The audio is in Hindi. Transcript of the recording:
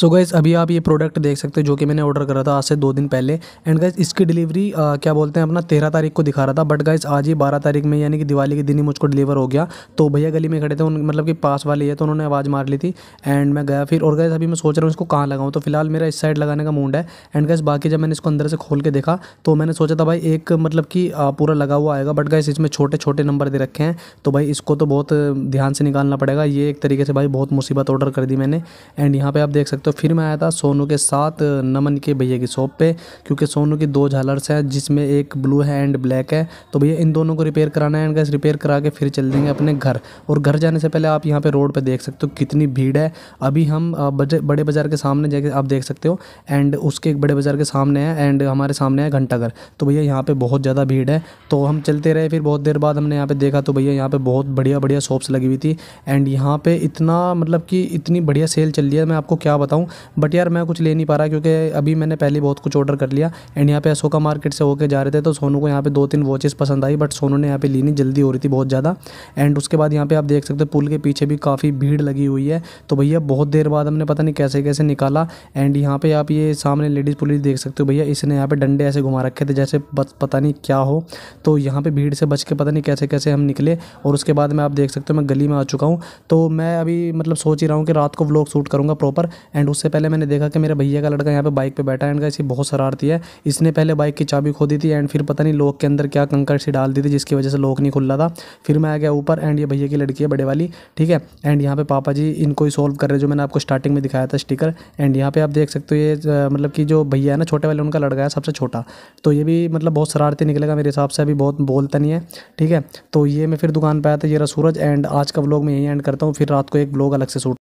सो so गैस अभी आप ये प्रोडक्ट देख सकते हो जो कि मैंने ऑर्डर करा था आज से दो दिन पहले एंड गैस इसकी डिलीवरी क्या बोलते हैं अपना तेरह तारीख को दिखा रहा था बट गैस आज ही बारह तारीख में यानी कि दिवाली के दिन ही मुझको डिलीवर हो गया तो भैया गली में खड़े थे उन मतलब कि पास वाले है तो उन्होंने आवाज़ मार ली थी एंड मैं गया फिर और गैस अभी मैं सोच रहा हूँ इसको कहाँ लगाऊँ तो फिलहाल मेरा इस साइड लगाने का मूड है एंड गैस बाकी जब मैंने इसको अंदर से खोल के देखा तो मैंने सोचा था भाई एक मतलब कि पूरा लगा हुआ आएगा बट गैस इसमें छोटे छोटे नंबर दे रखे हैं तो भाई इसको तो बहुत ध्यान से निकालना पड़ेगा ये एक तरीके से भाई बहुत मुसीबत ऑर्डर कर दी मैंने एंड यहाँ पर आप देख सकते हो तो फिर मैं आया था सोनू के साथ नमन के भैया की शॉप पे क्योंकि सोनू की दो झालर्स हैं जिसमें एक ब्लू है एंड ब्लैक है तो भैया इन दोनों को रिपेयर कराना है एंड गैस रिपेयर करा के फिर चल देंगे अपने घर और घर जाने से पहले आप यहाँ पर रोड पर देख सकते हो कितनी भीड़ है अभी हम बड़े बाज़ार के सामने जाके आप देख सकते हो एंड उसके बड़े बाज़ार के सामने है एंड हमारे सामने है घंटाघर तो भैया यहाँ पर बहुत ज़्यादा भीड़ है तो हम चलते रहे फिर बहुत देर बाद हमने यहाँ पर देखा तो भैया यहाँ पर बहुत बढ़िया बढ़िया शॉप्स लगी हुई थी एंड यहाँ पर इतना मतलब कि इतनी बढ़िया सेल चल रही है मैं आपको क्या बता चाहता हूँ बट यार मैं कुछ ले नहीं पा रहा क्योंकि अभी मैंने पहले बहुत कुछ ऑर्डर कर लिया एंड यहाँ पे अशोका मार्केट से होकर जा रहे थे तो सोनू को यहाँ पे दो तीन वॉचेस पसंद आई बट सोनू ने यहाँ पे नहीं जल्दी हो रही थी बहुत ज़्यादा एंड उसके बाद यहाँ पे आप देख सकते हो पुल के पीछे भी काफ़ी भीड़ लगी हुई है तो भैया बहुत देर बाद हमने पता नहीं कैसे कैसे निकाला एंड यहाँ पे आप ये सामने लेडीज़ पुलिस देख सकते हो भैया इसने यहाँ पे डंडे ऐसे घुमा रखे थे जैसे पता नहीं क्या हो तो यहाँ पे भीड़ से बच के पता नहीं कैसे कैसे हम निकले और उसके बाद में आप देख सकते हो मैं गली में आ चुका हूँ तो मैं अभी मतलब सोच ही रहा हूँ कि रात को ब्लॉग शूट करूँगा प्रॉपर एंड उससे पहले मैंने देखा कि मेरे भैया का लड़का यहाँ पे बाइक पे बैठा है एंड इसे बहुत शरारती है इसने पहले बाइक की चाबी खो दी थी एंड फिर पता नहीं लोक के अंदर क्या कंकर सी डाल दी थी जिसकी वजह से लोक नहीं खुल रहा था फिर मैं आ गया ऊपर एंड ये भैया की लड़की है बड़े वाली ठीक है एंड यहाँ पे पापा जी इनको ही सोल्व कर रहे जो मैंने आपको स्टार्टिंग में दिखाया था स्टिकर एंड यहाँ पे आप देख सकते हो ये मतलब कि जो भैया है ना छोटे वाले उनका लड़का है सबसे छोटा तो ये भी मतलब बहुत शरारती निकलेगा मेरे हिसाब से अभी बहुत बोलता नहीं है ठीक है तो ये मैं फिर दुकान पर आया था ये सूरज एंड आज का ब्लॉग मैं यही एंड करता हूँ फिर रात को एक ब्लॉग अलग से सूट